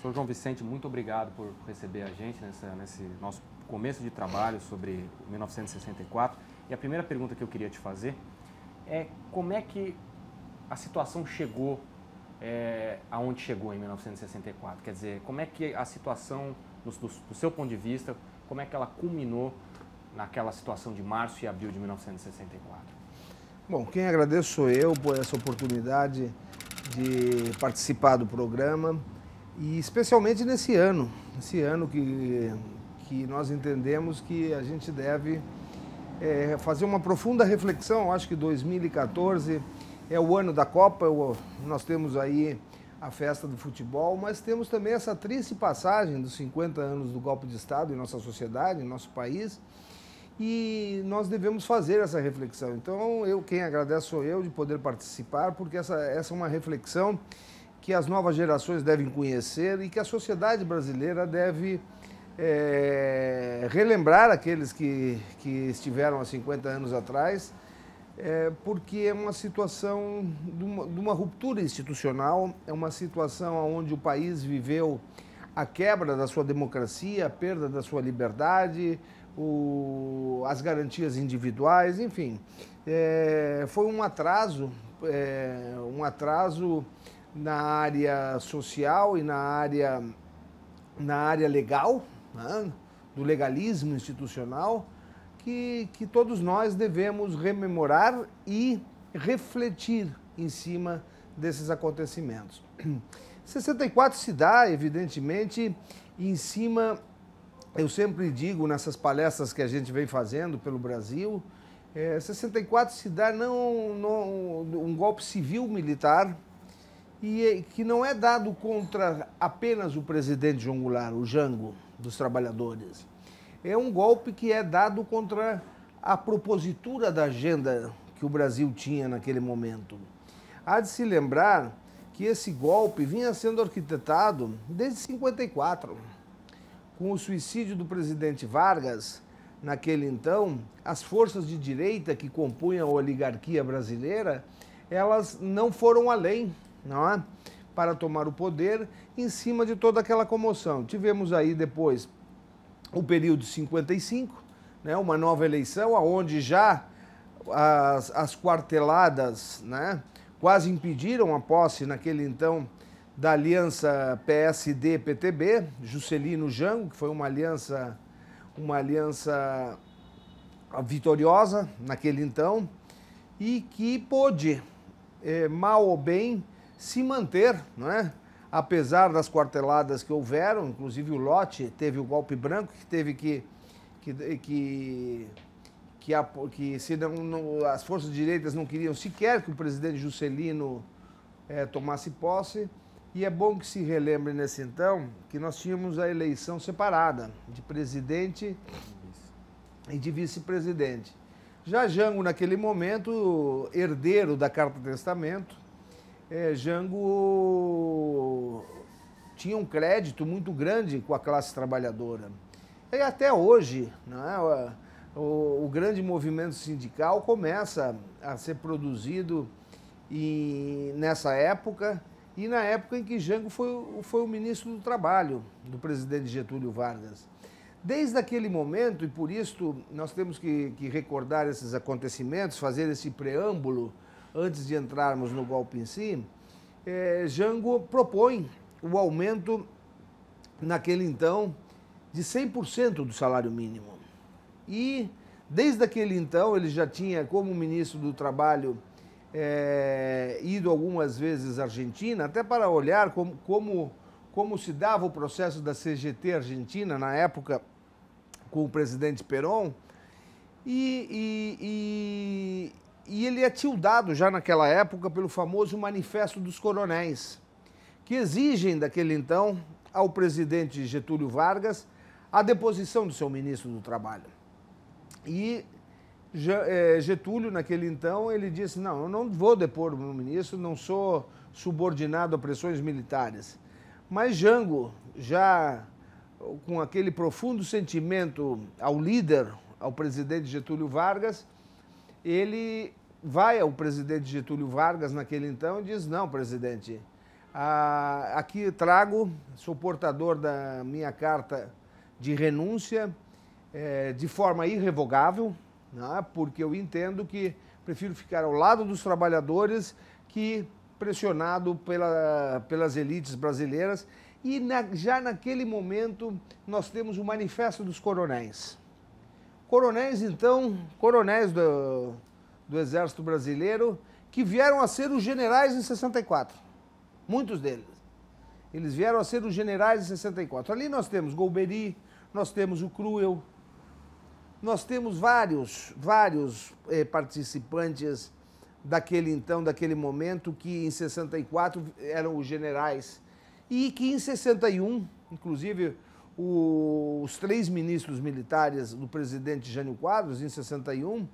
Professor João Vicente, muito obrigado por receber a gente nessa, nesse nosso começo de trabalho sobre 1964. E a primeira pergunta que eu queria te fazer é como é que a situação chegou é, aonde chegou em 1964? Quer dizer, como é que a situação, do, do, do seu ponto de vista, como é que ela culminou naquela situação de março e abril de 1964? Bom, quem agradeço sou eu por essa oportunidade de participar do programa e especialmente nesse ano, esse ano que, que nós entendemos que a gente deve é, fazer uma profunda reflexão. acho que 2014 é o ano da Copa, eu, nós temos aí a festa do futebol, mas temos também essa triste passagem dos 50 anos do golpe de Estado em nossa sociedade, em nosso país, e nós devemos fazer essa reflexão. Então, eu quem agradeço sou eu de poder participar, porque essa, essa é uma reflexão que as novas gerações devem conhecer e que a sociedade brasileira deve é, relembrar aqueles que, que estiveram há 50 anos atrás, é, porque é uma situação de uma, de uma ruptura institucional, é uma situação onde o país viveu a quebra da sua democracia, a perda da sua liberdade, o, as garantias individuais, enfim. É, foi um atraso, é, um atraso na área social e na área, na área legal, né? do legalismo institucional, que, que todos nós devemos rememorar e refletir em cima desses acontecimentos. 64 se dá, evidentemente, em cima, eu sempre digo nessas palestras que a gente vem fazendo pelo Brasil, é, eh, 64 se dá não, não um golpe civil militar e eh, que não é dado contra apenas o presidente João Goulart, o Jango dos trabalhadores. É um golpe que é dado contra a propositura da agenda que o Brasil tinha naquele momento. Há de se lembrar que esse golpe vinha sendo arquitetado desde 54, com o suicídio do presidente Vargas. Naquele então, as forças de direita que compunham a oligarquia brasileira, elas não foram além não é? Para tomar o poder em cima de toda aquela comoção. Tivemos aí depois o período de 55, né, uma nova eleição, aonde já as, as quarteladas né, quase impediram a posse naquele então da aliança PSD-PTB, Juscelino Jango, que foi uma aliança, uma aliança vitoriosa naquele então, e que pôde, é, mal ou bem, se manter, não é? apesar das quarteladas que houveram, inclusive o Lote teve o golpe branco que teve que que que, que, a, que se não, não, as forças direitas não queriam sequer que o presidente Juscelino é, tomasse posse e é bom que se relembre nesse então que nós tínhamos a eleição separada de presidente e de vice-presidente. Já Jango naquele momento herdeiro da carta testamento é, Jango tinha um crédito muito grande com a classe trabalhadora. E até hoje, né, o, o, grande movimento sindical começa a ser produzido e, nessa época e na época em que Jango foi, foi o ministro do Trabalho do presidente Getúlio Vargas. Desde aquele momento, e por isso nós temos que, que recordar esses acontecimentos, fazer esse preâmbulo antes de entrarmos no golpe em si, é, Jango propõe o aumento, naquele então, de 100% do salário mínimo. E, desde aquele então, ele já tinha, como ministro do Trabalho, é, ido algumas vezes à Argentina, até para olhar como, como, como se dava o processo da CGT argentina, na época, com o presidente Perón. E, e, e ele é tildado já naquela época pelo famoso Manifesto dos Coronéis, que exigem daquele então ao presidente Getúlio Vargas a deposição do seu ministro do Trabalho. E é, Getúlio, naquele então, ele disse: Não, eu não vou depor o meu ministro, não sou subordinado a pressões militares. Mas Jango, já com aquele profundo sentimento ao líder, ao presidente Getúlio Vargas, ele vai o presidente Getúlio Vargas naquele então e diz: Não, presidente, ah, aqui trago, sou portador da minha carta de renúncia eh, de forma irrevogável, né, porque eu entendo que prefiro ficar ao lado dos trabalhadores que pressionado pela, pelas elites brasileiras. E na, já naquele momento nós temos o Manifesto dos Coronéis. Coronéis, então, coronéis do, do Exército Brasileiro que vieram a ser os generais em 64. Muitos deles. Eles vieram a ser os generais em 64. Ali nós temos Golbery, nós temos o Cruel, nós temos vários, vários eh, participantes daquele então, daquele momento, que em 64 eram os generais. E que em 61, inclusive, o, os três ministros militares do presidente Jânio Quadros, em 61,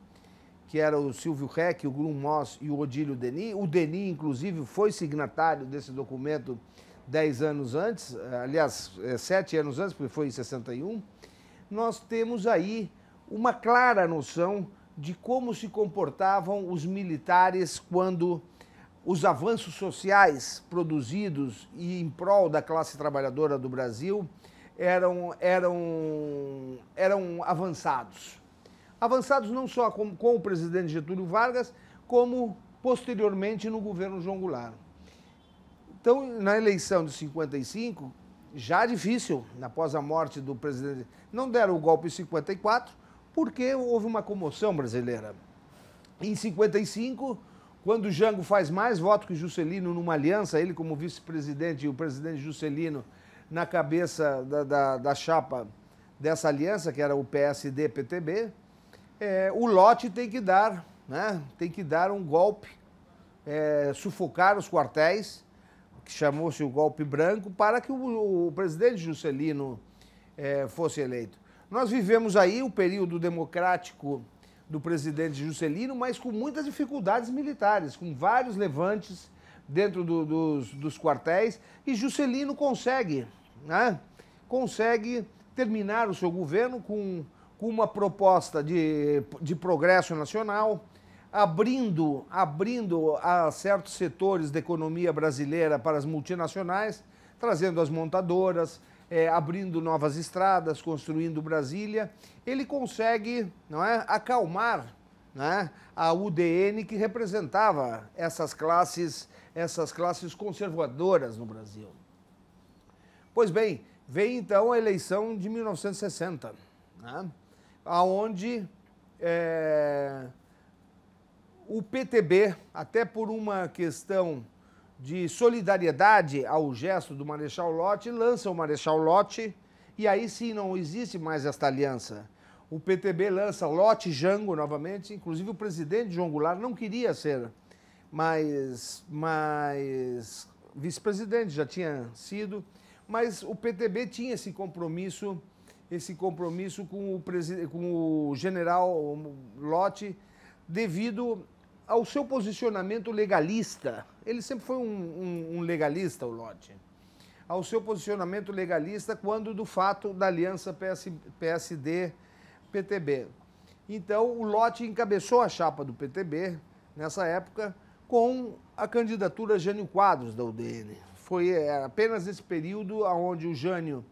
que era o Silvio Reck, o Grum Moss e o Odílio Deni. O Deni, inclusive, foi signatário desse documento dez anos antes, eh, aliás, eh, sete anos antes, porque foi em 61. Nós temos aí uma clara noção de como se comportavam os militares quando os avanços sociais produzidos e em prol da classe trabalhadora do Brasil eram, eram, eram avançados avançados não só com, com o presidente Getúlio Vargas, como posteriormente no governo João Goulart. Então, na eleição de 55, já difícil, após a morte do presidente, não deram o golpe em 54, porque houve uma comoção brasileira. Em 55, quando Jango faz mais voto que Juscelino numa aliança, ele como vice-presidente e o presidente Juscelino na cabeça da, da, da chapa dessa aliança, que era o PSD-PTB, é, o lote tem que dar, né? tem que dar um golpe, é, sufocar os quartéis, que chamou-se o golpe branco, para que o, o presidente Juscelino é, fosse eleito. Nós vivemos aí o período democrático do presidente Juscelino, mas com muitas dificuldades militares, com vários levantes dentro do, dos, dos quartéis, e Juscelino consegue, né? consegue terminar o seu governo com com uma proposta de, de progresso nacional, abrindo, abrindo a certos setores da economia brasileira para as multinacionais, trazendo as montadoras, é, abrindo novas estradas, construindo Brasília, ele consegue não é, acalmar né, a UDN que representava essas classes, essas classes conservadoras no Brasil. Pois bem, vem então a eleição de 1960. Né? aonde é, o PTB, até por uma questão de solidariedade ao gesto do Marechal Lotte, lança o Marechal Lotte e aí sim não existe mais esta aliança. O PTB lança Lotte Jango novamente, inclusive o presidente João Goulart não queria ser mais, mais vice-presidente, já tinha sido, mas o PTB tinha esse compromisso esse compromisso com o, com o general Lott devido ao seu posicionamento legalista. Ele sempre foi um, um, um legalista, o Lott. Ao seu posicionamento legalista quando do fato da aliança PS, PSD-PTB. Então, o Lott encabeçou a chapa do PTB nessa época com a candidatura Jânio Quadros da UDN. Foi é, apenas esse período onde o Jânio,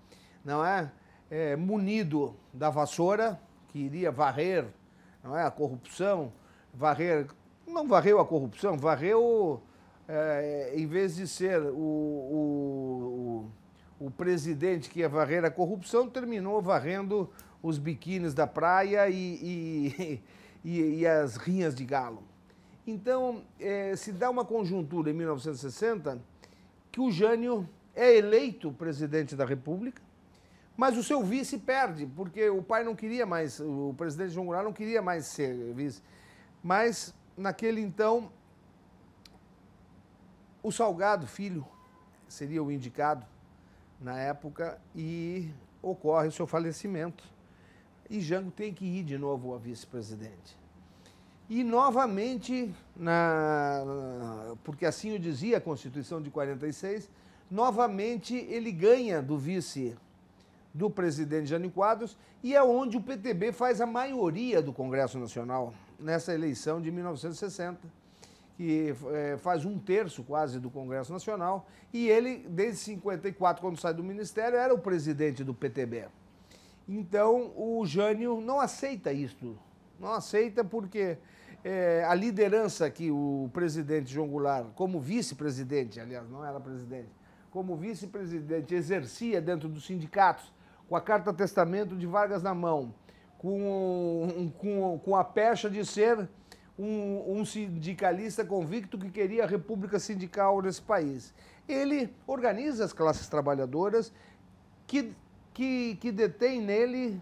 não é? é, munido da vassoura, que iria varrer não é, a corrupção, varrer, não varreu a corrupção, varreu, é, em vez de ser o, o, o, o presidente que ia varrer a corrupção, terminou varrendo os biquínis da praia e, e, e, e as rinhas de galo. Então, é, se dá uma conjuntura em 1960 que o Jânio é eleito presidente da República, mas o seu vice perde, porque o pai não queria mais, o presidente João Goulart não queria mais ser vice. Mas, naquele então, o Salgado Filho seria o indicado na época e ocorre o seu falecimento. E Jango tem que ir de novo a vice-presidente. E novamente, na, porque assim o dizia a Constituição de 46, novamente ele ganha do vice do presidente Jânio Quadros e é onde o PTB faz a maioria do Congresso Nacional nessa eleição de 1960, que é, faz um terço quase do Congresso Nacional e ele, desde 54, quando sai do ministério, era o presidente do PTB. Então o Jânio não aceita isso, não aceita porque é, a liderança que o presidente João Goulart, como vice-presidente, aliás, não era presidente, como vice-presidente, exercia dentro dos sindicatos com a carta testamento de Vargas na mão, com, com, com a pecha de ser um, um, sindicalista convicto que queria a república sindical nesse país. Ele organiza as classes trabalhadoras que, que, que detém nele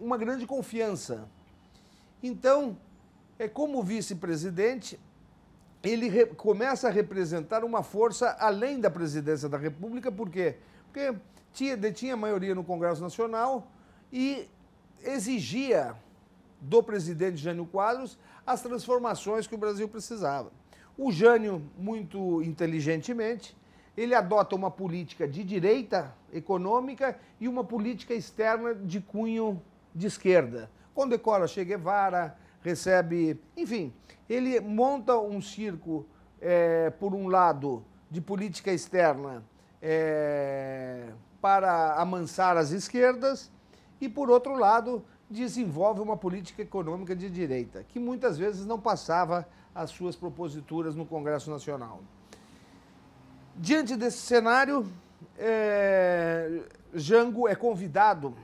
uma grande confiança. Então, é como vice-presidente, ele começa a representar uma força além da presidência da República, por quê? Porque tinha, detinha maioria no Congresso Nacional e exigia do presidente Jânio Quadros as transformações que o Brasil precisava. O Jânio, muito inteligentemente, ele adota uma política de direita econômica e uma política externa de cunho de esquerda. Quando decora, Che Guevara, recebe. Enfim, ele monta um circo, é, por um lado, de política externa é, para amansar as esquerdas e, por outro lado, desenvolve uma política econômica de direita, que muitas vezes não passava as suas proposituras no Congresso Nacional. Diante desse cenário, é, Jango é convidado,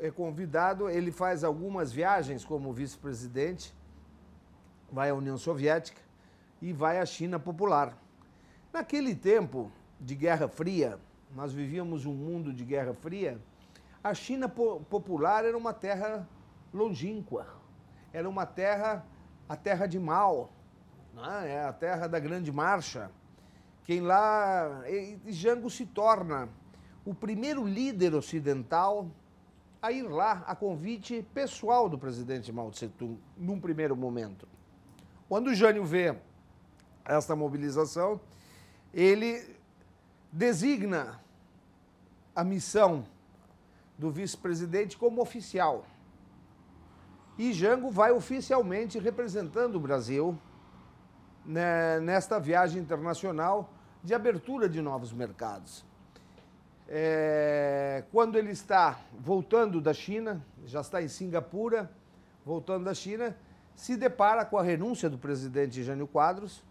é convidado, ele faz algumas viagens como vice-presidente, vai à União Soviética e vai à China Popular. Naquele tempo de Guerra Fria, nós vivíamos um mundo de guerra fria, a China popular era uma terra longínqua, era uma terra, a terra de Mao, né? é a terra da Grande Marcha. Quem lá. E Jango se torna o primeiro líder ocidental a ir lá a convite pessoal do presidente Mao Tse-tung, num primeiro momento. Quando o Jânio vê esta mobilização, ele designa a missão do vice-presidente como oficial. E Jango vai oficialmente representando o Brasil né, nesta viagem internacional de abertura de novos mercados. É, quando ele está voltando da China, já está em Singapura, voltando da China, se depara com a renúncia do presidente Jânio Quadros,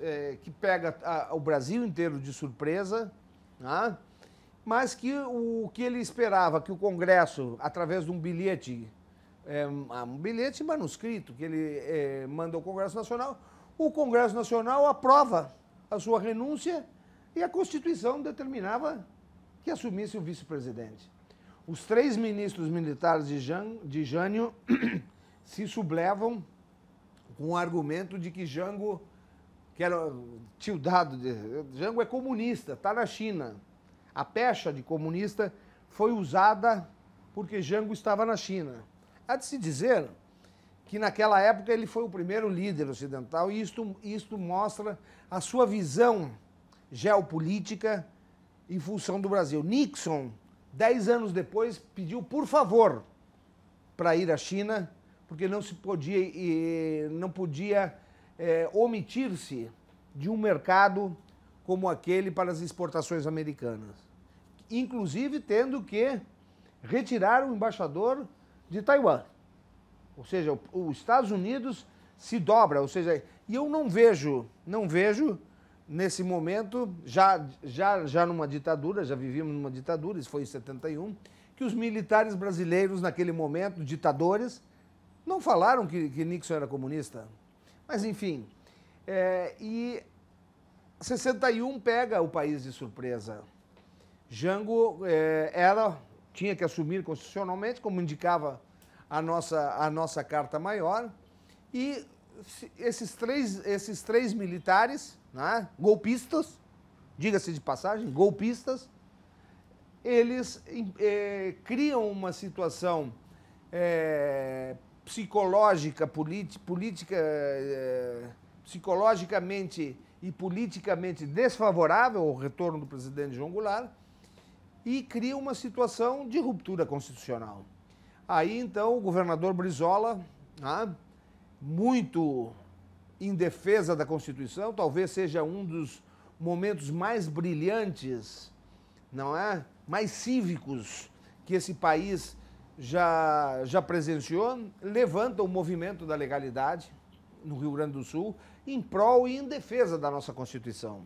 é, que pega a, o Brasil inteiro de surpresa, né? mas que o que ele esperava que o Congresso, através de um bilhete, é, ah, um bilhete manuscrito que ele é, manda ao Congresso Nacional, o Congresso Nacional aprova a sua renúncia e a Constituição determinava que assumisse o vice-presidente. Os três ministros militares de, Jan, de Jânio se sublevam com o argumento de que Jango que era tildado de. Jango é comunista, está na China. A pecha de comunista foi usada porque Jango estava na China. Há de se dizer que naquela época ele foi o primeiro líder ocidental e isto, isto mostra a sua visão geopolítica em função do Brasil. Nixon, dez anos depois, pediu por favor para ir à China, porque não se podia, não podia é, omitir-se de um mercado como aquele para as exportações americanas, inclusive tendo que retirar o embaixador de Taiwan. Ou seja, os Estados Unidos se dobra, ou seja, e eu não vejo, não vejo nesse momento, já, já, já numa ditadura, já vivíamos numa ditadura, isso foi em 71, que os militares brasileiros, naquele momento, ditadores, não falaram que, que Nixon era comunista. Mas enfim, é, e 61 pega o país de surpresa. Jango é, era, tinha que assumir constitucionalmente, como indicava a nossa, a nossa carta maior, e esses três, esses três militares, né, golpistas, diga-se de passagem, golpistas, eles é, criam uma situação é, psicológica, política, eh, psicologicamente e politicamente desfavorável ao retorno do presidente João Goulart e cria uma situação de ruptura constitucional. Aí então o governador Brizola, né, muito em defesa da Constituição, talvez seja um dos momentos mais brilhantes, não é? Mais cívicos que esse país já, já presenciou, levanta o movimento da legalidade no Rio Grande do Sul em prol e em defesa da nossa Constituição.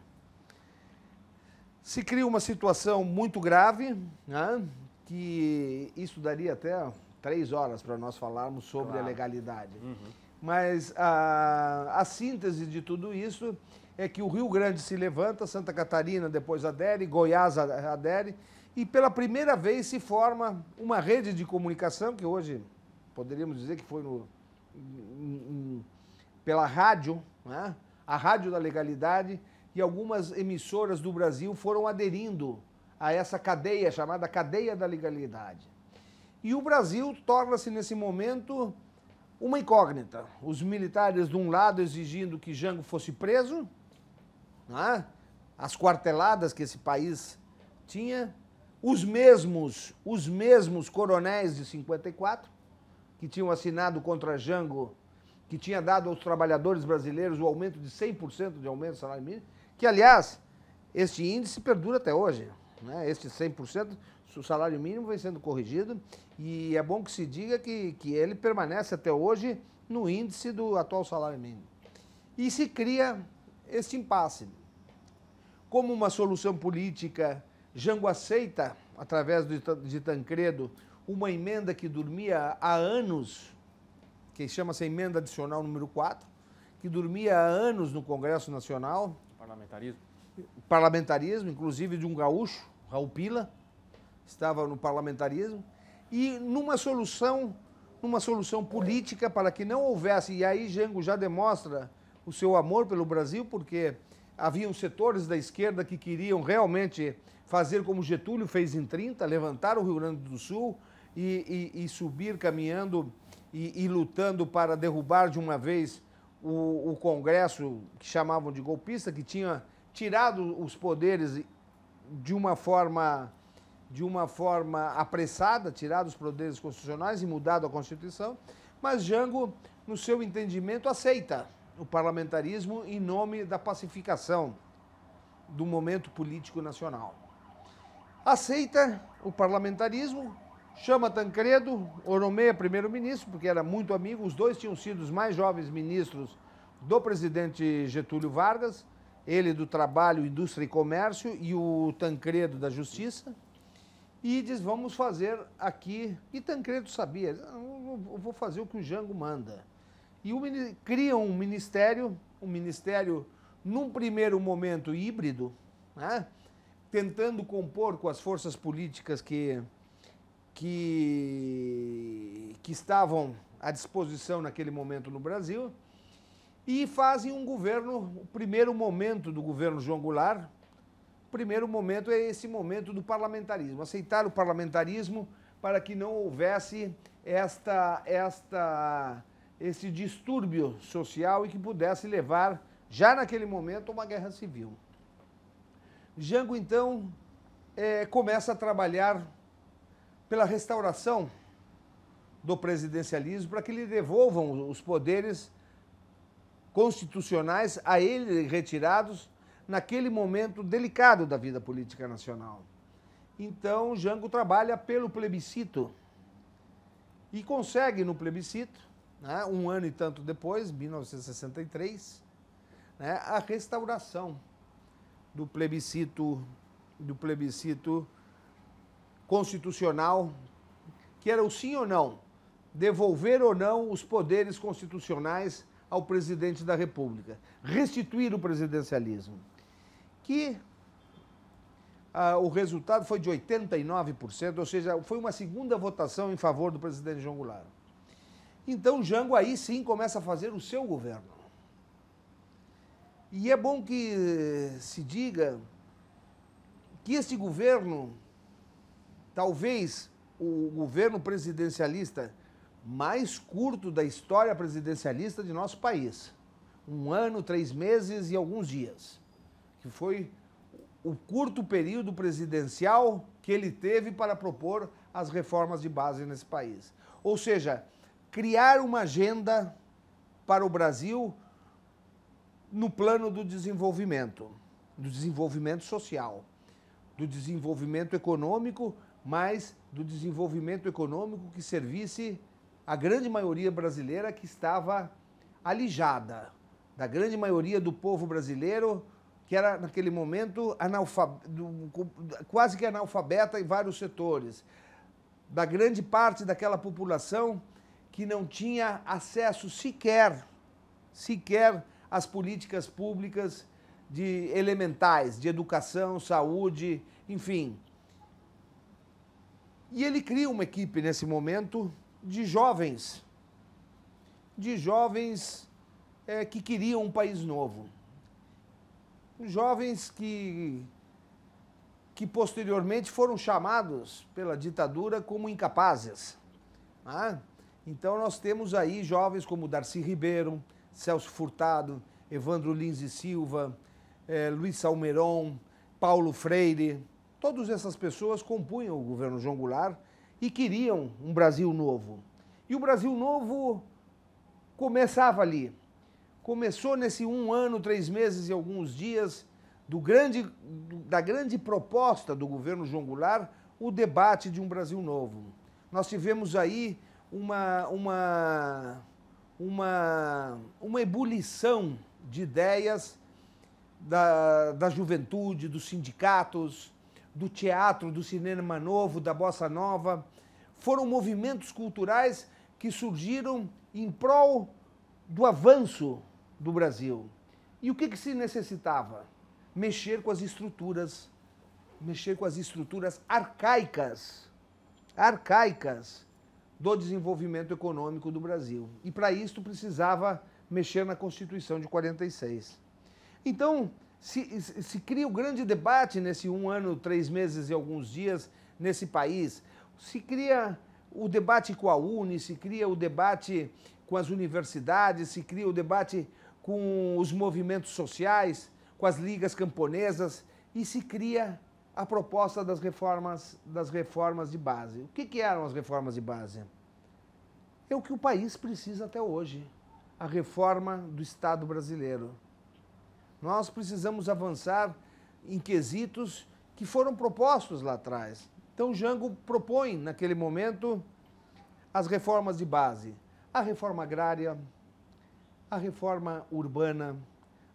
Se cria uma situação muito grave, né, que isso daria até três horas para nós falarmos sobre claro. a legalidade. Uhum. Mas a, a síntese de tudo isso é que o Rio Grande se levanta, Santa Catarina depois adere, Goiás adere, e pela primeira vez se forma uma rede de comunicação, que hoje poderíamos dizer que foi no, em, em, pela rádio, né? a Rádio da Legalidade, e algumas emissoras do Brasil foram aderindo a essa cadeia chamada cadeia da legalidade. E o Brasil torna-se nesse momento uma incógnita. Os militares de um lado exigindo que Jango fosse preso, né? as quarteladas que esse país tinha, os mesmos, os mesmos coronéis de 54 que tinham assinado contra Jango, que tinha dado aos trabalhadores brasileiros o aumento de 100% de aumento do salário mínimo, que aliás, este índice perdura até hoje, né? Este 100% o salário mínimo vem sendo corrigido e é bom que se diga que, que ele permanece até hoje no índice do atual salário mínimo. E se cria este impasse. Como uma solução política Jango aceita, através de Tancredo, uma emenda que dormia há anos, que chama-se Emenda Adicional número 4, que dormia há anos no Congresso Nacional. Parlamentarismo. Parlamentarismo, inclusive de um gaúcho, Raul Pila, estava no parlamentarismo. E numa solução, numa solução política para que não houvesse, e aí Jango já demonstra o seu amor pelo Brasil, porque haviam setores da esquerda que queriam realmente fazer como Getúlio fez em 30, levantar o Rio Grande do Sul e, e, e subir caminhando e, e, lutando para derrubar de uma vez o, o, Congresso, que chamavam de golpista, que tinha tirado os poderes de uma forma de uma forma apressada, tirado os poderes constitucionais e mudado a Constituição, mas Jango, no seu entendimento, aceita o parlamentarismo em nome da pacificação do momento político nacional aceita o parlamentarismo, chama Tancredo, o nomeia é primeiro-ministro, porque era muito amigo, os dois tinham sido os mais jovens ministros do presidente Getúlio Vargas, ele do Trabalho, Indústria e Comércio e o Tancredo da Justiça, e diz: vamos fazer aqui. E Tancredo sabia, eu vou fazer o que o Jango manda. E o, criam um ministério, um ministério num primeiro momento híbrido, né? tentando compor com as forças políticas que, que, que estavam à disposição naquele momento no Brasil e fazem um governo, o primeiro momento do governo João Goulart, o primeiro momento é esse momento do parlamentarismo, aceitar o parlamentarismo para que não houvesse esta, esta, esse distúrbio social e que pudesse levar, já naquele momento, a uma guerra civil. Jango, então, é, começa a trabalhar pela restauração do presidencialismo para que lhe devolvam os poderes constitucionais a ele retirados naquele momento delicado da vida política nacional. Então, Jango trabalha pelo plebiscito e consegue no plebiscito, né, um ano e tanto depois, 1963, né, a restauração do plebiscito do plebiscito constitucional, que era o sim ou não, devolver ou não os poderes constitucionais ao presidente da República, restituir o presidencialismo, que ah, o resultado foi de 89%, ou seja, foi uma segunda votação em favor do presidente João Goulart. Então Jango aí sim começa a fazer o seu governo. E é bom que se diga que este governo, talvez o governo presidencialista mais curto da história presidencialista de nosso país, um ano, três meses e alguns dias, que foi o curto período presidencial que ele teve para propor as reformas de base nesse país. Ou seja, criar uma agenda para o Brasil no plano do desenvolvimento, do desenvolvimento social, do desenvolvimento econômico, mas do desenvolvimento econômico que servisse a grande maioria brasileira que estava alijada, da grande maioria do povo brasileiro que era naquele momento quase que analfabeta em vários setores, da grande parte daquela população que não tinha acesso sequer, sequer as políticas públicas de elementais, de educação, saúde, enfim. E ele cria uma equipe nesse momento de jovens, de jovens é, que queriam um país novo. Jovens que, que posteriormente foram chamados pela ditadura como incapazes. Ah, então nós temos aí jovens como Darcy Ribeiro, Celso Furtado, Evandro Lins e Silva, é, Luiz Salmeron, Paulo Freire. Todas essas pessoas compunham o governo João Goulart e queriam um Brasil novo. E o Brasil novo começava ali. Começou nesse um ano, três meses e alguns dias do grande, da grande proposta do governo João Goulart, o debate de um Brasil novo. Nós tivemos aí uma, uma uma, uma ebulição de ideias da, da juventude, dos sindicatos, do teatro, do cinema novo, da bossa nova. Foram movimentos culturais que surgiram em prol do avanço do Brasil. E o que, que se necessitava? Mexer com as estruturas, mexer com as estruturas arcaicas, arcaicas do desenvolvimento econômico do Brasil. E para isso precisava mexer na Constituição de 46. Então, se, se cria o um grande debate nesse um ano, três meses e alguns dias nesse país. Se cria o debate com a Uni, se cria o debate com as universidades, se cria o debate com os movimentos sociais, com as ligas camponesas e se cria a proposta das reformas, das reformas de base. O que, que eram as reformas de base? é o que o país precisa até hoje a reforma do Estado brasileiro. Nós precisamos avançar em quesitos que foram propostos lá atrás. Então, Jango propõe, naquele momento, as reformas de base: a reforma agrária, a reforma urbana,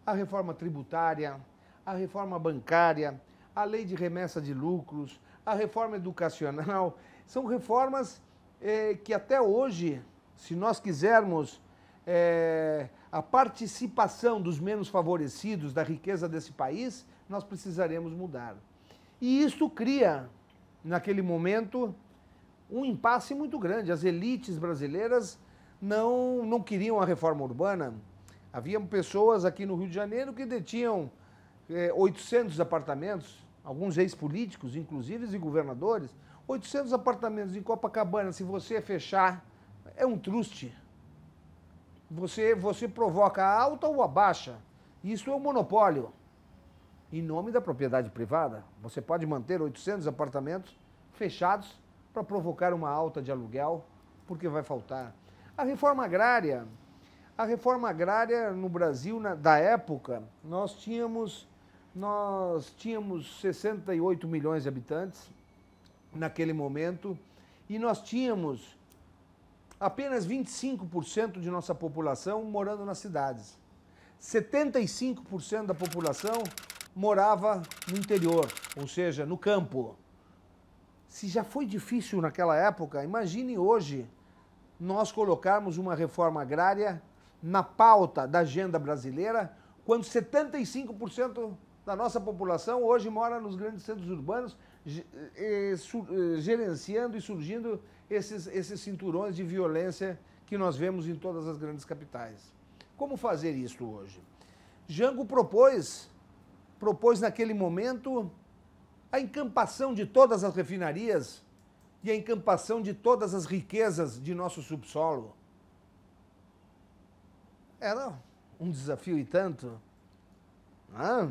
a reforma tributária, a reforma bancária, a lei de remessa de lucros, a reforma educacional. São reformas é, que até hoje, se nós quisermos é, a participação dos menos favorecidos da riqueza desse país, nós precisaremos mudar. E isso cria, naquele momento, um impasse muito grande. As elites brasileiras não, não queriam a reforma urbana. Havia pessoas aqui no Rio de Janeiro que detinham é, 800 apartamentos, alguns ex-políticos, inclusive, e governadores. 800 apartamentos em Copacabana, se você fechar, é um truste. Você, você provoca a alta ou a baixa. Isso é um monopólio. Em nome da propriedade privada, você pode manter 800 apartamentos fechados para provocar uma alta de aluguel, porque vai faltar. A reforma agrária, a reforma agrária no Brasil na, da época, nós tínhamos nós tínhamos 68 milhões de habitantes, naquele momento e nós tínhamos apenas 25% de nossa população morando nas cidades. 75% da população morava no interior, ou seja, no campo. Se já foi difícil naquela época, imagine hoje nós colocarmos uma reforma agrária na pauta da agenda brasileira, quando 75% da nossa população hoje mora nos grandes centros urbanos eh, eh, eh, gerenciando e surgindo esses, esses cinturões de violência que nós vemos em todas as grandes capitais. Como fazer isso hoje? Jango propôs, propôs naquele momento a encampação de todas as refinarias e a encampação de todas as riquezas de nosso subsolo. Era um desafio e tanto. Ah.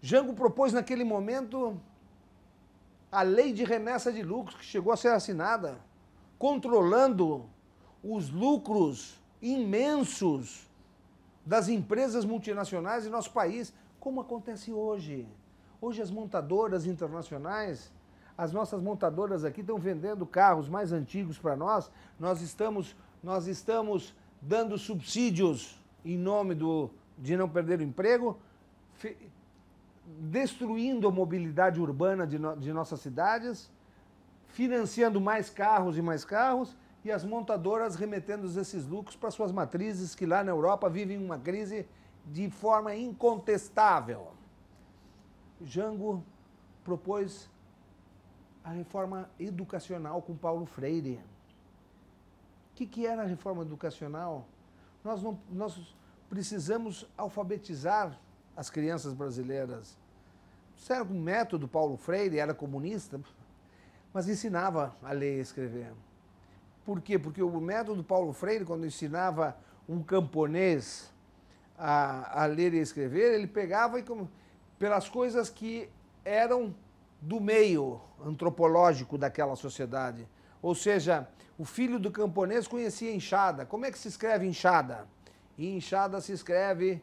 Jango propôs naquele momento a lei de remessa de lucros que chegou a ser assinada, controlando os lucros imensos das empresas multinacionais em nosso país, como acontece hoje. Hoje as montadoras internacionais, as nossas montadoras aqui estão vendendo carros mais antigos para nós, nós estamos, nós estamos dando subsídios em nome do, de não perder o emprego, destruindo a mobilidade urbana de, no, de nossas cidades, financiando mais carros e mais carros e as montadoras remetendo esses lucros para suas matrizes, que lá na Europa vivem uma crise de forma incontestável. Jango propôs a reforma educacional com Paulo Freire. O que, que era a reforma educacional? Nós, não, nós precisamos alfabetizar as crianças brasileiras. Isso era um método Paulo Freire, era comunista, mas ensinava a ler e escrever. Por quê? Porque o método Paulo Freire, quando ensinava um camponês a, a ler e escrever, ele pegava e, pelas coisas que eram do meio antropológico daquela sociedade. Ou seja, o filho do camponês conhecia enxada. Como é que se escreve enxada? E enxada se escreve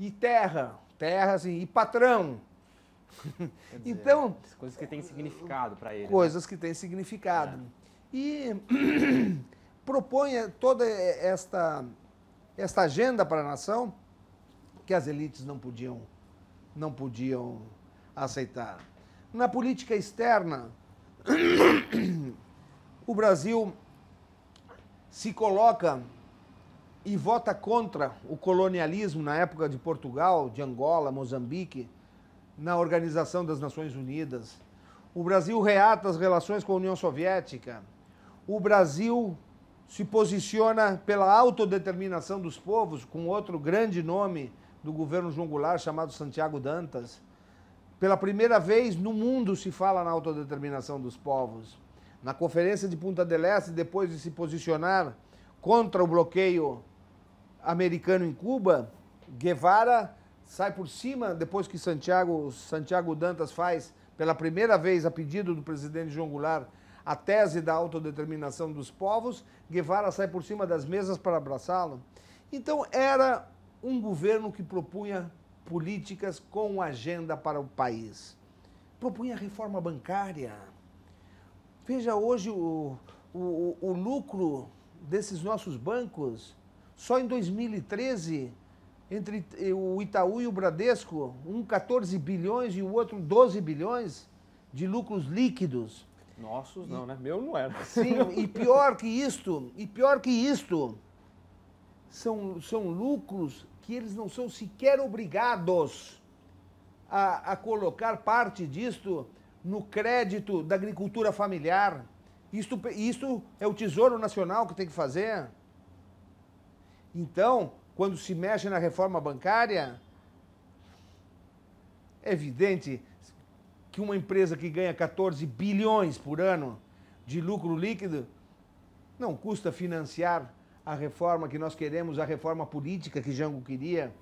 e terra, terra assim, e patrão. Dizer, então. Coisas que têm significado para ele. Né? Coisas né? que têm significado. É. E propõe toda esta, esta agenda para a nação que as elites não podiam, não podiam aceitar. Na política externa, o Brasil se coloca e vota contra o colonialismo na época de Portugal, de Angola, Moçambique, na Organização das Nações Unidas. O Brasil reata as relações com a União Soviética. O Brasil se posiciona pela autodeterminação dos povos, com outro grande nome do governo João Goulart, chamado Santiago Dantas. Pela primeira vez no mundo se fala na autodeterminação dos povos. Na Conferência de Punta del Este, depois de se posicionar contra o bloqueio americano em Cuba, Guevara sai por cima depois que Santiago, Santiago Dantas faz pela primeira vez a pedido do presidente João Goulart a tese da autodeterminação dos povos, Guevara sai por cima das mesas para abraçá-lo. Então era um governo que propunha políticas com agenda para o país. Propunha reforma bancária. Veja hoje o, o, o lucro desses nossos bancos só em 2013, entre eh, o Itaú e o Bradesco, um 14 bilhões e o outro 12 bilhões de lucros líquidos. Nossos não, né? Meu não era. Sim, e pior que isto, e pior que isto, são, são lucros que eles não são sequer obrigados a, a colocar parte disto no crédito da agricultura familiar. Isto, isto é o Tesouro Nacional que tem que fazer. Então, quando se mexe na reforma bancária, é evidente que uma empresa que ganha 14 bilhões por ano de lucro líquido não custa financiar a reforma que nós queremos, a reforma política que Jango queria.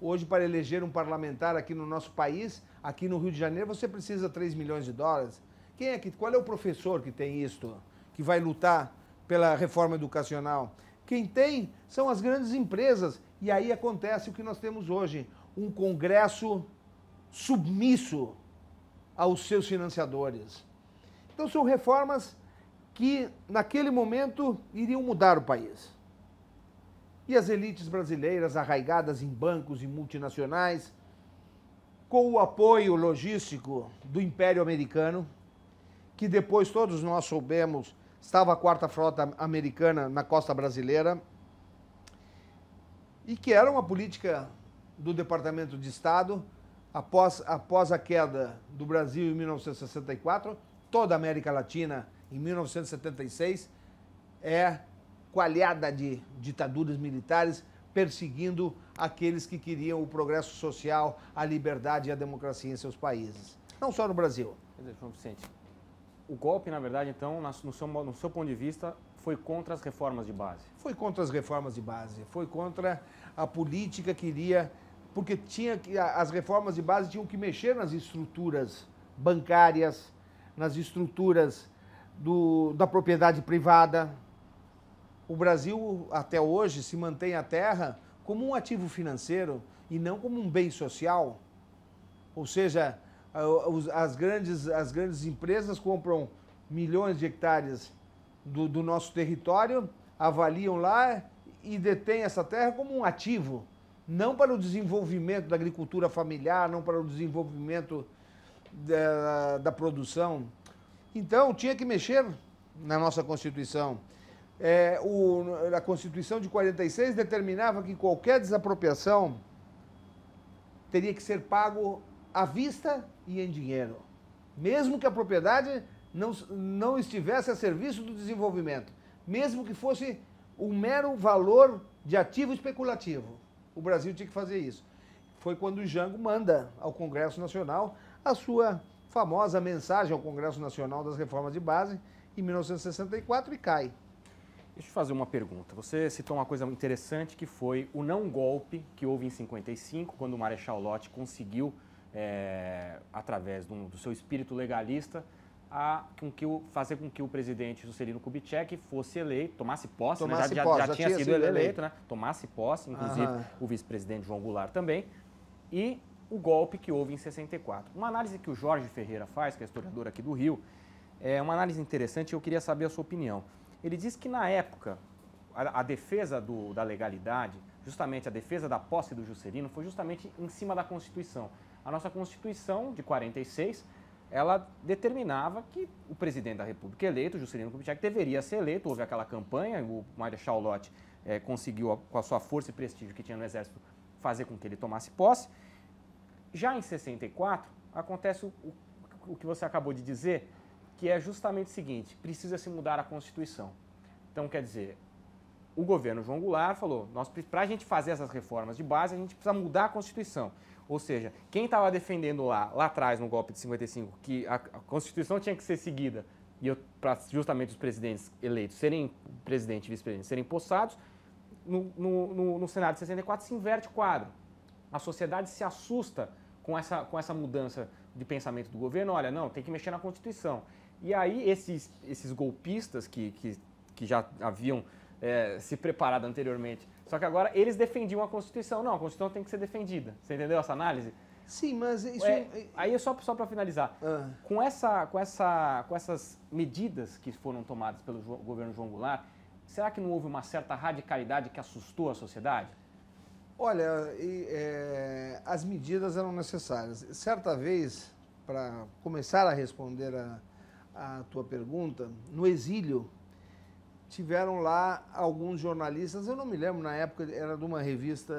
Hoje, para eleger um parlamentar aqui no nosso país, aqui no Rio de Janeiro, você precisa 3 milhões de dólares. Quem é que, qual é o professor que tem isto, que vai lutar pela reforma educacional? Quem tem são as grandes empresas. E aí acontece o que nós temos hoje: um Congresso submisso aos seus financiadores. Então são reformas que, naquele momento, iriam mudar o país. E as elites brasileiras, arraigadas em bancos e multinacionais, com o apoio logístico do Império Americano, que depois todos nós soubemos estava a quarta frota americana na costa brasileira e que era uma política do Departamento de Estado após, após a queda do Brasil em 1964, toda a América Latina em 1976 é coalhada de ditaduras militares perseguindo aqueles que queriam o progresso social, a liberdade e a democracia em seus países. Não só no Brasil. João o golpe, na verdade, então, no seu, no seu ponto de vista, foi contra as reformas de base? Foi contra as reformas de base, foi contra a política que iria. Porque tinha que, as reformas de base tinham que mexer nas estruturas bancárias, nas estruturas do, da propriedade privada. O Brasil, até hoje, se mantém a terra como um ativo financeiro e não como um bem social. Ou seja, ah, as grandes, as grandes empresas compram milhões de hectares do, do nosso território, avaliam lá e detêm essa terra como um ativo, não para o desenvolvimento da agricultura familiar, não para o desenvolvimento da, da produção. Então, tinha que mexer na nossa Constituição. É, o, a Constituição de 46 determinava que qualquer desapropriação teria que ser pago à vista e em dinheiro, mesmo que a propriedade não, não estivesse a serviço do desenvolvimento, mesmo que fosse um mero valor de ativo especulativo. O Brasil tinha que fazer isso. Foi quando o Jango manda ao Congresso Nacional a sua famosa mensagem ao Congresso Nacional das Reformas de Base, em 1964, e cai. Deixa eu fazer uma pergunta. Você citou uma coisa interessante que foi o não golpe que houve em 55, quando o Marechal Lott conseguiu é, através do, do, seu espírito legalista, a com que o, fazer com que o presidente Juscelino Kubitschek fosse eleito, tomasse posse, tomasse né? já, posse já, já, já, tinha, sido, sido eleito, eleito, né? tomasse posse, inclusive Aham. o vice-presidente João Goulart também, e o golpe que houve em 64. Uma análise que o Jorge Ferreira faz, que é historiador aqui do Rio, é uma análise interessante e eu queria saber a sua opinião. Ele diz que na época, a, a defesa do, da legalidade justamente a defesa da posse do Juscelino foi justamente em cima da Constituição. A nossa Constituição de 46, ela determinava que o presidente da República eleito, Juscelino Kubitschek, deveria ser eleito. Houve aquela campanha, o Marechal Lott eh, conseguiu, com a sua força e prestígio que tinha no Exército, fazer com que ele tomasse posse. Já em 64, acontece o, o que você acabou de dizer, que é justamente o seguinte: precisa se mudar a Constituição. Então, quer dizer, o governo João Goulart falou: nós para a gente fazer essas reformas de base, a gente precisa mudar a Constituição. Ou seja, quem estava defendendo lá, lá atrás, no golpe de 55, que a, a Constituição tinha que ser seguida e para justamente os presidentes eleitos serem presidente e vice-presidente serem possados, no, no, no, no Senado de 64 se inverte o quadro. A sociedade se assusta com essa, com essa mudança de pensamento do governo. Olha, não, tem que mexer na Constituição. E aí esses, esses golpistas que, que, que já haviam é, se preparado anteriormente. Só que agora eles defendiam a Constituição. Não, a Constituição tem que ser defendida. Você entendeu essa análise? Sim, mas isso. É, é, é- aí é só, só para finalizar. Ah. Com, essa, com, essa, com essas medidas que foram tomadas pelo governo João Goulart, será que não houve uma certa radicalidade que assustou a sociedade? Olha, é, as medidas eram necessárias. Certa vez, para começar a responder a, a tua pergunta, no exílio tiveram lá alguns jornalistas, eu não me lembro, na época era de uma revista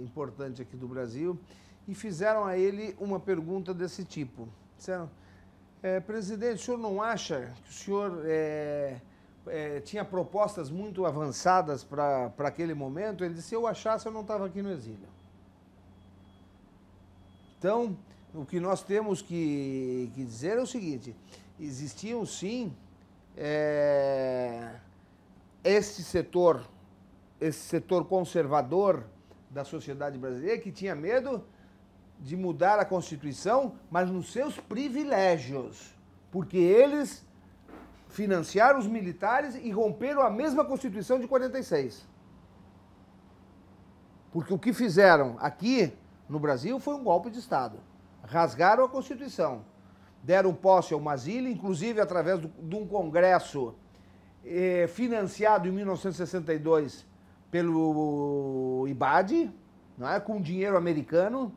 importante aqui do Brasil, e fizeram a ele uma pergunta desse tipo. Disseram, é, presidente, o senhor não acha que o senhor é, é, tinha propostas muito avançadas para aquele momento? Ele disse, se eu achasse, eu não estava aqui no exílio. Então, o que nós temos que, que dizer é o seguinte, existiam sim este setor, esse setor conservador da sociedade brasileira que tinha medo de mudar a Constituição, mas nos seus privilégios, porque eles financiaram os militares e romperam a mesma Constituição de 46. Porque o que fizeram aqui no Brasil foi um golpe de Estado. Rasgaram a Constituição, deram posse ao Mazile, inclusive através do, de um congresso é, financiado em 1962 pelo IBAD, não é? com dinheiro americano.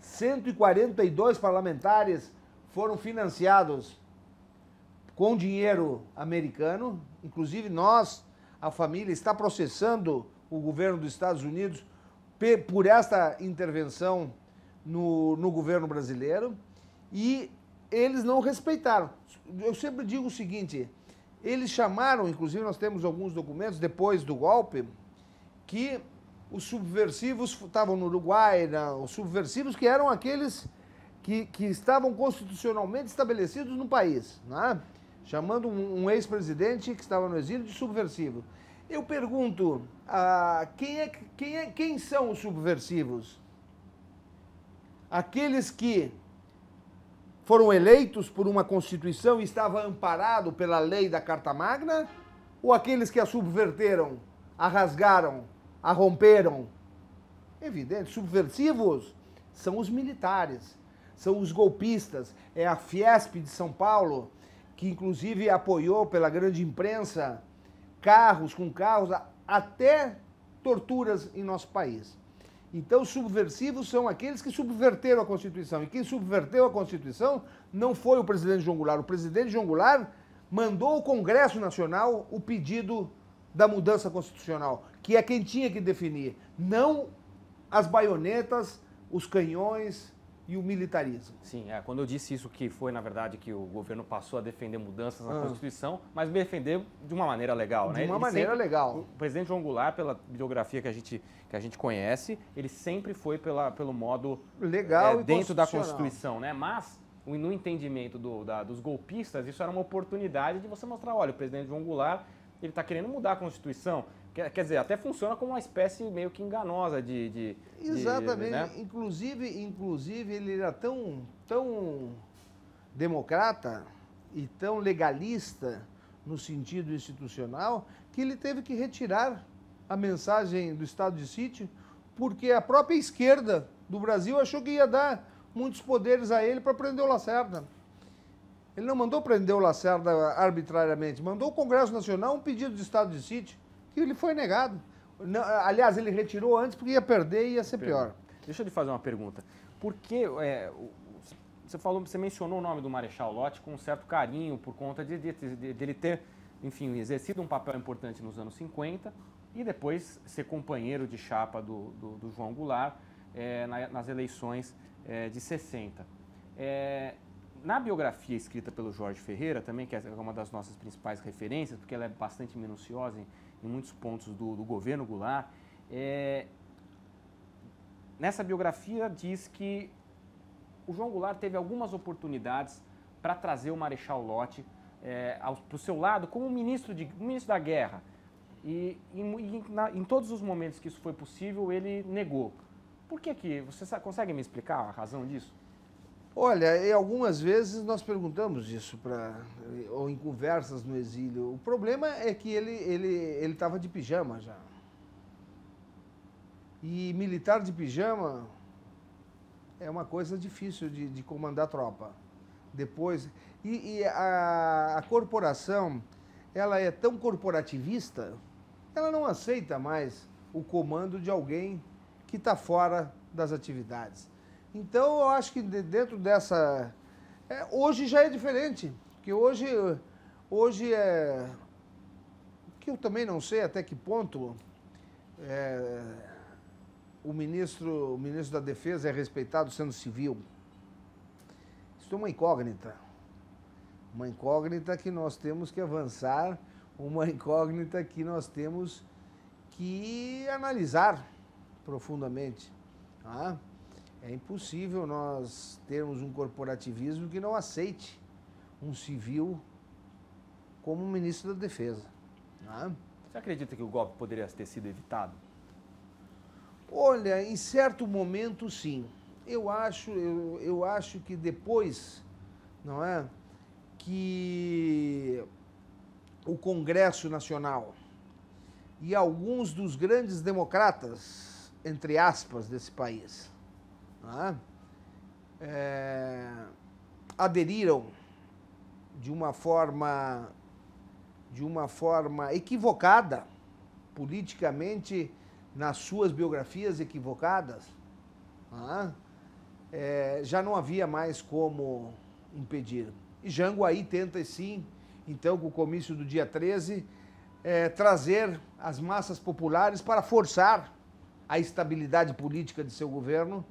142 parlamentares foram financiados com dinheiro americano. Inclusive, nós, a família, está processando o governo dos Estados Unidos por esta intervenção no, no governo brasileiro. E eles não respeitaram. Eu sempre digo o seguinte: eles chamaram, inclusive nós temos alguns documentos depois do golpe, que os subversivos estavam no Uruguai, na, os subversivos que eram aqueles que, que estavam constitucionalmente estabelecidos no país, né? chamando um, um ex-presidente que estava no exílio de subversivo. Eu pergunto, ah, quem, é, quem, é, quem são os subversivos? Aqueles que foram eleitos por uma Constituição e estava amparado pela lei da Carta Magna? Ou aqueles que a subverteram, a rasgaram, a romperam? Evidente, subversivos são os militares, são os golpistas, é a Fiesp de São Paulo, que inclusive apoiou pela grande imprensa carros com carros, até torturas em nosso país. Então, subversivos são aqueles que subverteram a Constituição. E quem subverteu a Constituição não foi o presidente João Goulart. O presidente João Goulart mandou ao Congresso Nacional o pedido da mudança constitucional, que é quem tinha que definir, não as baionetas, os canhões, e o militarismo. Sim, é, quando eu disse isso que foi, na verdade, que o governo passou a defender mudanças na ah. Constituição, mas defender de uma maneira legal, de né? De uma ele maneira sempre, legal. O presidente João Goulart, pela biografia que a gente, que a gente conhece, ele sempre foi pela, pelo modo legal é, dentro da Constituição, né? Mas no entendimento do, da, dos golpistas, isso era uma oportunidade de você mostrar, olha, o presidente João Goulart, ele está querendo mudar a Constituição, Quer, quer dizer, até funciona como uma espécie meio que enganosa de. de Exatamente. De, né? inclusive, inclusive, ele era tão, tão democrata e tão legalista no sentido institucional que ele teve que retirar a mensagem do estado de sítio porque a própria esquerda do Brasil achou que ia dar muitos poderes a ele para prender o Lacerda. Ele não mandou prender o Lacerda arbitrariamente, mandou o Congresso Nacional um pedido de estado de sítio que ele foi negado. Não, aliás, ele retirou antes porque ia perder e ia ser pior. Deixa eu te fazer uma pergunta. Por que é, você falou, você mencionou o nome do Marechal Lott com um certo carinho por conta de, de, de, de ele ter, enfim, exercido um papel importante nos anos 50 e depois ser companheiro de chapa do, do, do João Goulart é, na, nas eleições é, de 60. É, na biografia escrita pelo Jorge Ferreira, também, que é uma das nossas principais referências, porque ela é bastante minuciosa em, em muitos pontos do, do governo Goulart, é, nessa biografia diz que o João Goulart teve algumas oportunidades para trazer o Marechal Lott é, para o seu lado como ministro, de, ministro da Guerra. E, em, na, em todos os momentos que isso foi possível, ele negou. Por que que? Você consegue me explicar a razão disso? Olha, e algumas vezes nós perguntamos isso para ou em conversas no exílio. O problema é que ele ele ele estava de pijama já. E militar de pijama é uma coisa difícil de, de comandar tropa. Depois e, e a, a corporação ela é tão corporativista, ela não aceita mais o comando de alguém que está fora das atividades então eu acho que dentro dessa. É, hoje já é diferente, que hoje, hoje é. que eu também não sei até que ponto é, o, ministro, o ministro da Defesa é respeitado sendo civil. Isso é uma incógnita. Uma incógnita que nós temos que avançar, uma incógnita que nós temos que analisar profundamente. ah é impossível nós termos um corporativismo que não aceite um civil como ministro da Defesa. Né? Você acredita que o golpe poderia ter sido evitado? Olha, em certo momento sim. Eu acho, eu, eu acho que depois, não é, que o Congresso Nacional e alguns dos grandes democratas, entre aspas, desse país, né, é, aderiram de uma forma de uma forma equivocada politicamente nas suas biografias equivocadas né, é, já não havia mais como impedir e Jango aí tenta sim então com o comício do dia 13 é, trazer as massas populares para forçar a estabilidade política de seu governo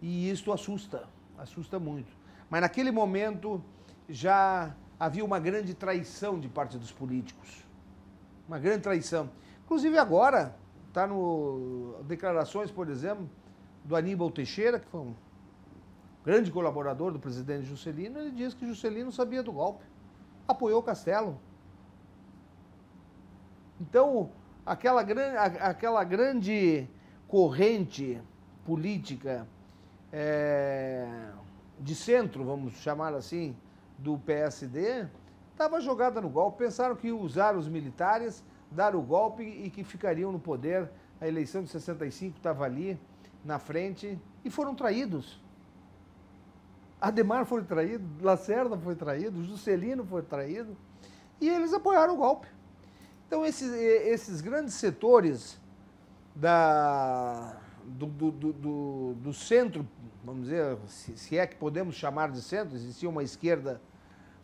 e isso assusta, assusta muito. Mas naquele momento já havia uma grande traição de parte dos políticos. Uma grande traição. Inclusive agora, está no declarações, por exemplo, do Aníbal Teixeira, que foi um grande colaborador do presidente Juscelino, ele diz que Juscelino sabia do golpe, apoiou Castelo. Então, aquela, grande aquela grande corrente política é, de centro, vamos chamar assim, do PSD, estava jogada no golpe. Pensaram que usar os militares, dar o golpe e que ficariam no poder. A eleição de 65 estava ali na frente e foram traídos. Ademar foi traído, Lacerda foi traído, Juscelino foi traído e eles apoiaram o golpe. Então, esses, esses grandes setores da, do, do, do, do centro vamos dizer, se, se é que podemos chamar de centro, existia uma esquerda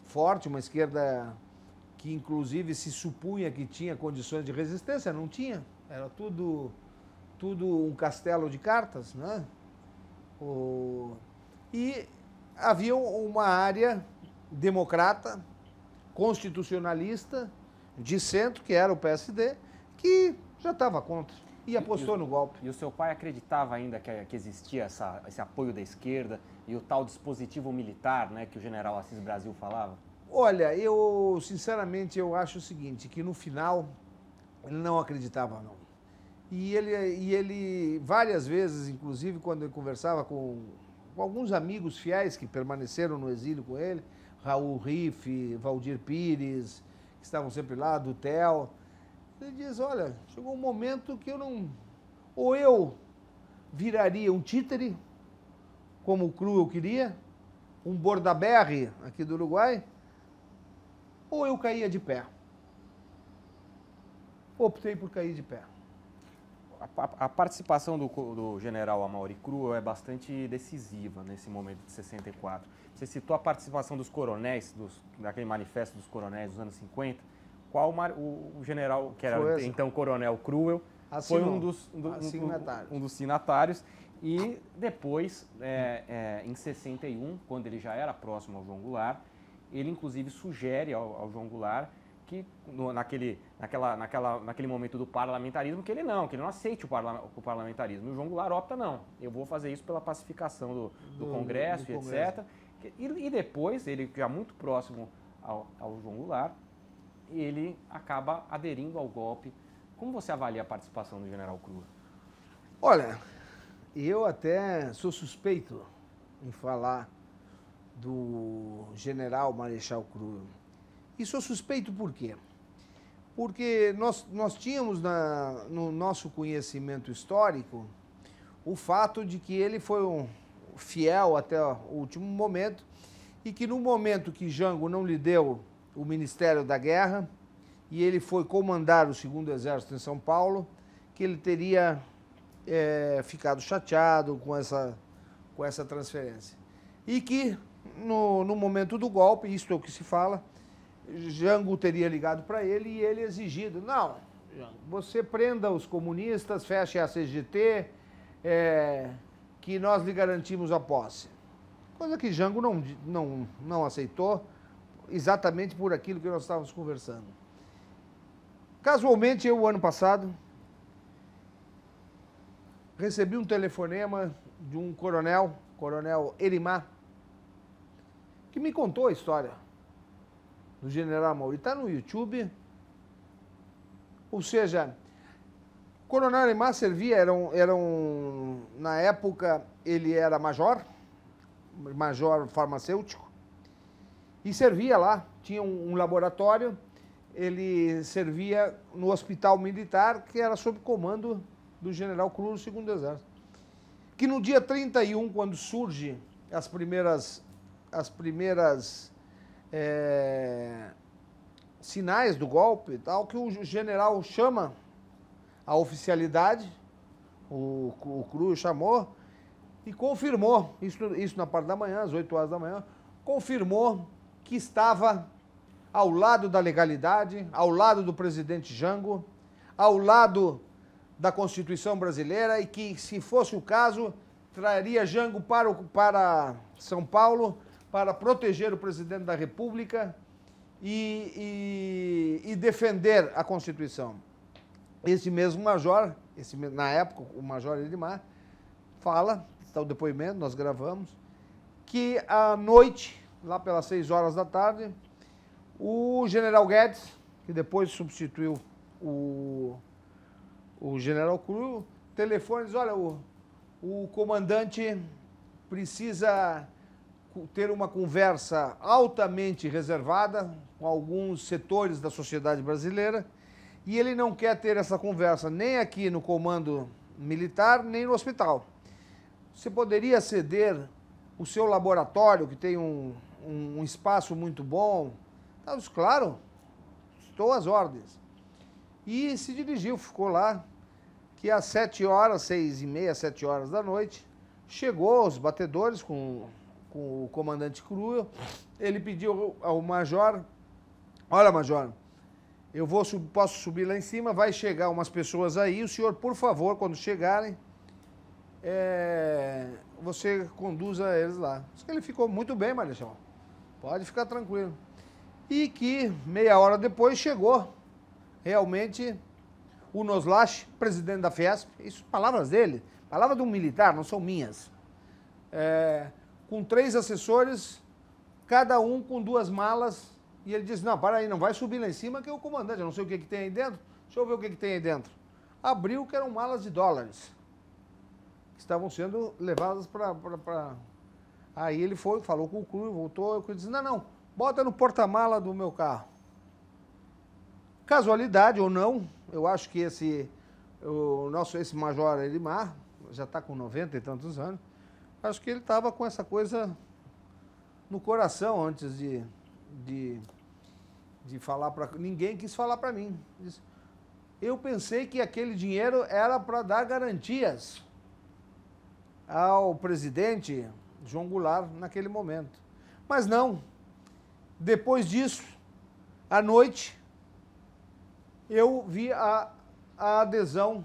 forte, uma esquerda que inclusive se supunha que tinha condições de resistência, não tinha. Era tudo, tudo um castelo de cartas, né? O... E havia uma área democrata, constitucionalista, de centro, que era o PSD, que já estava contra e apostou e, no golpe. E o seu pai acreditava ainda que, que existia essa, esse apoio da esquerda e o tal dispositivo militar né, que o general Assis Brasil falava? Olha, eu sinceramente eu acho o seguinte, que no final ele não acreditava não. E ele, e ele várias vezes, inclusive quando ele conversava com, com alguns amigos fiéis que permaneceram no exílio com ele, Raul Riff, Valdir Pires, que estavam sempre lá, do Theo... Ele diz: olha, chegou um momento que eu não. Ou eu viraria um títere, como o Cru eu queria, um bordaberre aqui do Uruguai, ou eu caía de pé. Optei por cair de pé. A, a participação do, do general Amaury Cru é bastante decisiva nesse momento de 64. Você citou a participação dos coronéis, dos, daquele manifesto dos coronéis dos anos 50 qual o general, que era Proeza. então coronel Cruel, Assinou. foi um dos, um, um, assim é um dos signatários. E depois, é, é, em 61, quando ele já era próximo ao João Goulart, ele inclusive sugere ao, ao João Goulart que, no, naquele, naquela, naquela, naquele momento do parlamentarismo, que ele não, que ele não aceite o, parla, o parlamentarismo. E o João Goulart opta, não, eu vou fazer isso pela pacificação do, do, do Congresso, do etc. E, e, depois, ele já muito próximo ao, ao João Goulart, ele acaba aderindo ao golpe. Como você avalia a participação do general Crua? Olha, eu até sou suspeito em falar do general Marechal Crua. E sou suspeito por quê? Porque nós, nós tínhamos na, no nosso conhecimento histórico o fato de que ele foi um fiel até o último momento e que no momento que Jango não lhe deu o Ministério da Guerra e ele foi comandar o segundo exército em São Paulo, que ele teria é, ficado chateado com essa, com essa transferência. E que no, no momento do golpe, isto é o que se fala, Jango teria ligado para ele e ele exigido, não, você prenda os comunistas, feche a CGT, é, que nós lhe garantimos a posse. Coisa que Jango não, não, não aceitou, exatamente por aquilo que nós estávamos conversando. Casualmente, eu, ano passado, recebi um telefonema de um coronel, coronel Erimar, que me contou a história do general Mauri. Está no YouTube. Ou seja, coronel Erimar servia, era um, era um, na época ele era major, major farmacêutico, e servia lá, tinha um, um laboratório, ele servia no hospital militar, que era sob comando do general Cruz, do segundo exército. Que no dia 31, quando surge as primeiras, as primeiras é, sinais do golpe e tal, que o general chama a oficialidade, o, o Cruz chamou e confirmou, isso, isso na parte da manhã, às 8 horas da manhã, confirmou que estava ao lado da legalidade, ao lado do presidente Jango, ao lado da Constituição brasileira e que, se fosse o caso, traria Jango para, o, para São Paulo para proteger o presidente da República e, e, e defender a Constituição. Esse mesmo major, esse, na época o major Edmar, fala, está o depoimento, nós gravamos, que à noite lá pelas 6 horas da tarde. O general Guedes, que depois substituiu o, o general Cru, telefone diz, olha, o, o comandante precisa ter uma conversa altamente reservada com alguns setores da sociedade brasileira e ele não quer ter essa conversa nem aqui no comando militar, nem no hospital. Você poderia ceder o seu laboratório, que tem um, um, um espaço muito bom. Eu disse, claro, estou às ordens. E se dirigiu, ficou lá, que às sete horas, seis e meia, sete horas da noite, chegou os batedores com, com o comandante Cruel. Ele pediu ao major, olha major, eu vou, posso subir lá em cima, vai chegar umas pessoas aí, o senhor, por favor, quando chegarem, é, você conduza eles lá. Ele ficou muito bem, Marechal. Pode ficar tranquilo. E que meia hora depois chegou realmente o Noslash, presidente da Fiesp, isso palavras dele, palavras de um militar, não são minhas, é, com três assessores, cada um com duas malas, e ele disse, não, para aí, não vai subir lá em cima que é o comandante, eu não sei o que, que tem aí dentro, deixa eu ver o que, que tem aí dentro. Abriu que eram malas de dólares, que estavam sendo levadas para Aí ele foi, falou com o Cruz, voltou, eu disse, não, não, bota no porta-mala do meu carro. Casualidade ou não, eu acho que esse, o nosso, esse Major Elimar, já está com 90 e tantos anos, acho que ele estava com essa coisa no coração antes de, de, de falar para... Ninguém quis falar para mim. eu pensei que aquele dinheiro era para dar garantias ao presidente, João Goulart naquele momento. Mas não. Depois disso, à noite, eu vi a, a adesão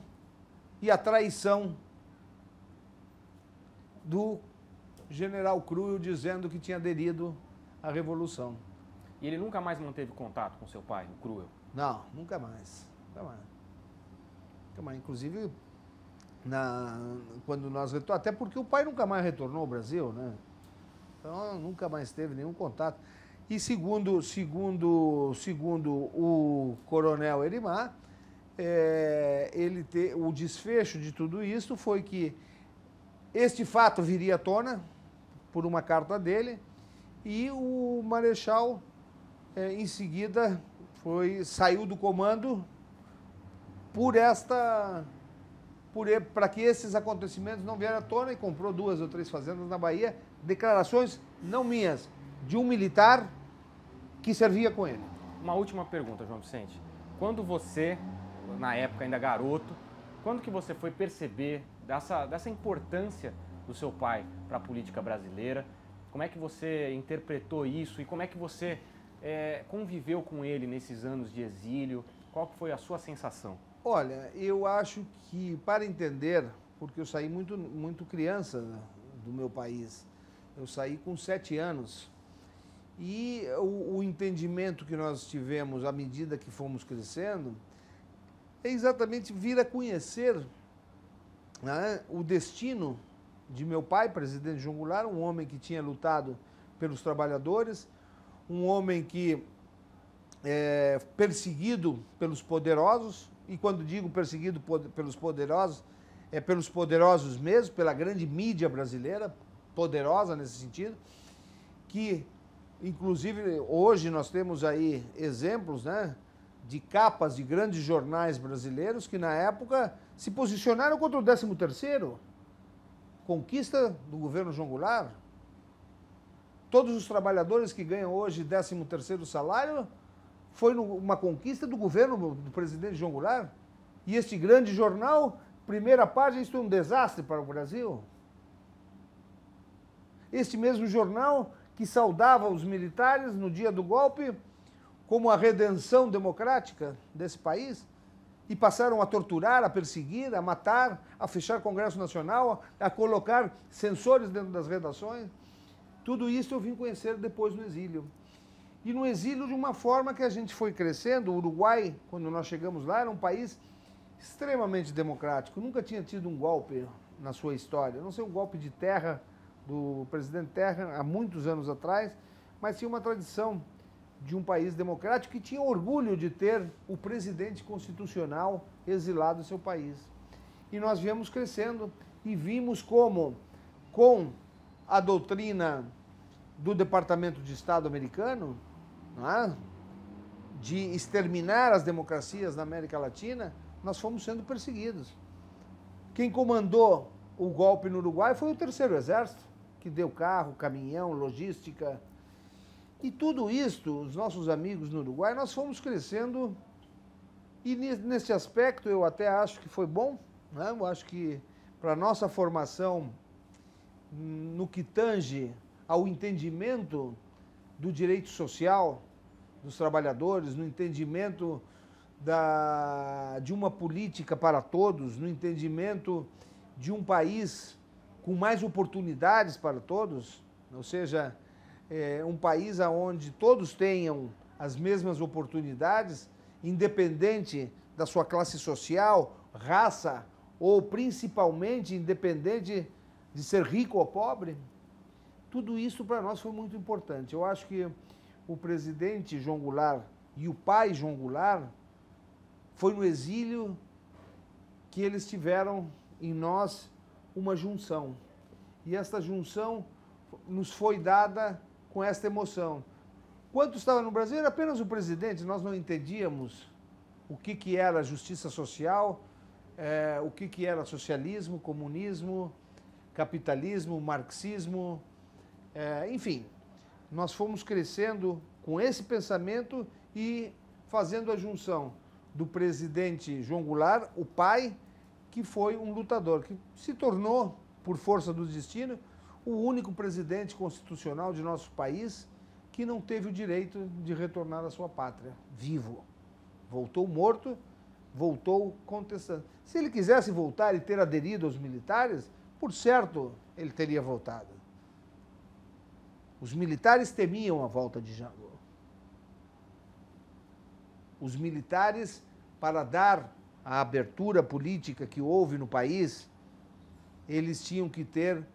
e a traição do general Cruel dizendo que tinha aderido à Revolução. E ele nunca mais manteve contato com seu pai, o Cruel? Não, nunca mais. Nunca mais. Inclusive, na, quando nós retornamos, até porque o pai nunca mais retornou ao Brasil, né? Então nunca mais teve nenhum contato. E segundo, segundo, segundo o coronel Erimar, é, ele te, o desfecho de tudo isso foi que este fato viria à tona por uma carta dele e o marechal é, em seguida foi saiu do comando por esta para que esses acontecimentos não vieram à tona e comprou duas ou três fazendas na Bahia. Declarações não minhas, de um militar que servia com ele. Uma última pergunta, João Vicente. Quando você, na época ainda garoto, quando que você foi perceber dessa, dessa importância do seu pai para a política brasileira? Como é que você interpretou isso e como é que você é, conviveu com ele nesses anos de exílio? Qual foi a sua sensação? Olha, eu acho que para entender, porque eu saí muito, muito criança do meu país, eu saí com sete anos. E o, o, entendimento que nós tivemos à medida que fomos crescendo é exatamente vir a conhecer né, o destino de meu pai, presidente Jungular, um homem que tinha lutado pelos trabalhadores, um homem que é perseguido pelos poderosos, e quando digo perseguido pelos poderosos, é pelos poderosos mesmo, pela grande mídia brasileira, poderosa nesse sentido, que inclusive hoje nós temos aí exemplos, né, de capas de grandes jornais brasileiros que na época se posicionaram contra o 13º, conquista do governo João Goulart. Todos os trabalhadores que ganham hoje 13º salário foi uma conquista do governo do presidente João Goulart. E este grande jornal, primeira página, isso é um desastre para o Brasil. Este mesmo jornal que saudava os militares no dia do golpe como a redenção democrática desse país e passaram a torturar, a perseguir, a matar, a fechar Congresso Nacional, a colocar censores dentro das redações. Tudo isso eu vim conhecer depois no exílio e no exílio de uma forma que a gente foi crescendo. O Uruguai, quando nós chegamos lá, era um país extremamente democrático, nunca tinha tido um golpe na sua história, não sei um golpe de terra do presidente Terra há muitos anos atrás, mas tinha uma tradição de um país democrático que tinha orgulho de ter o presidente constitucional exilado do seu país. E nós viemos crescendo e vimos como, com a doutrina do Departamento de Estado americano, é? de exterminar as democracias na América Latina, nós fomos sendo perseguidos. Quem comandou o golpe no Uruguai foi o Terceiro Exército, que deu carro, caminhão, logística. E tudo isto, os nossos amigos no Uruguai, nós fomos crescendo. E nesse aspecto eu até acho que foi bom. Né? Eu acho que para nossa formação no que tange ao entendimento do direito social dos trabalhadores, no entendimento da, de uma política para todos, no entendimento de um país com mais oportunidades para todos, ou seja, é, um país onde todos tenham as mesmas oportunidades, independente da sua classe social, raça ou principalmente independente de ser rico ou pobre tudo isso para nós foi muito importante. Eu acho que o presidente João Goulart e o pai João Goulart foi no exílio que eles tiveram em nós uma junção. E esta junção nos foi dada com esta emoção. Quando estava no Brasil era apenas o presidente, nós não entendíamos o que, que era justiça social, eh, o que, que era socialismo, comunismo, capitalismo, marxismo, é, enfim, nós fomos crescendo com esse pensamento e fazendo a junção do presidente João Goulart, o pai, que foi um lutador, que se tornou, por força do destino, o único presidente constitucional de nosso país que não teve o direito de retornar à sua pátria, vivo. Voltou morto, voltou contestando. Se ele quisesse voltar e ter aderido aos militares, por certo ele teria voltado. Os militares temiam a volta de Jango. Os militares, para dar a abertura política que houve no país, eles tinham que ter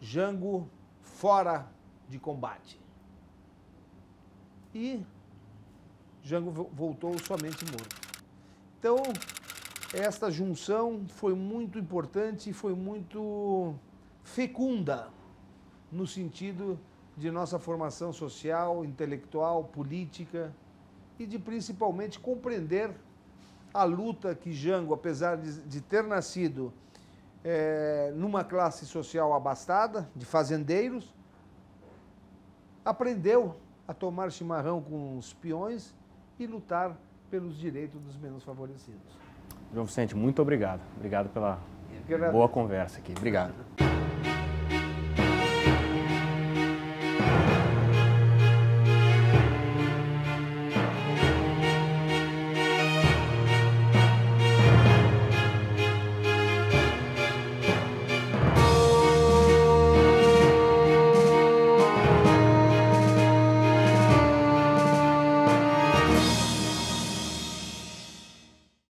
Jango fora de combate. E Jango voltou somente morto. Então, esta junção foi muito importante e foi muito fecunda no sentido de nossa formação social, intelectual, política e de principalmente compreender a luta que Jango, apesar de, de ter nascido é, numa classe social abastada, de fazendeiros, aprendeu a tomar chimarrão com os peões e lutar pelos direitos dos menos favorecidos. João Vicente, muito obrigado. Obrigado pela boa conversa aqui. Obrigado.